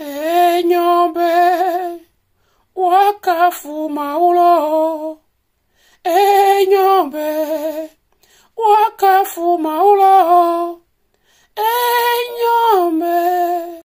enyo be wakafu maulo enyo be wakafu maulo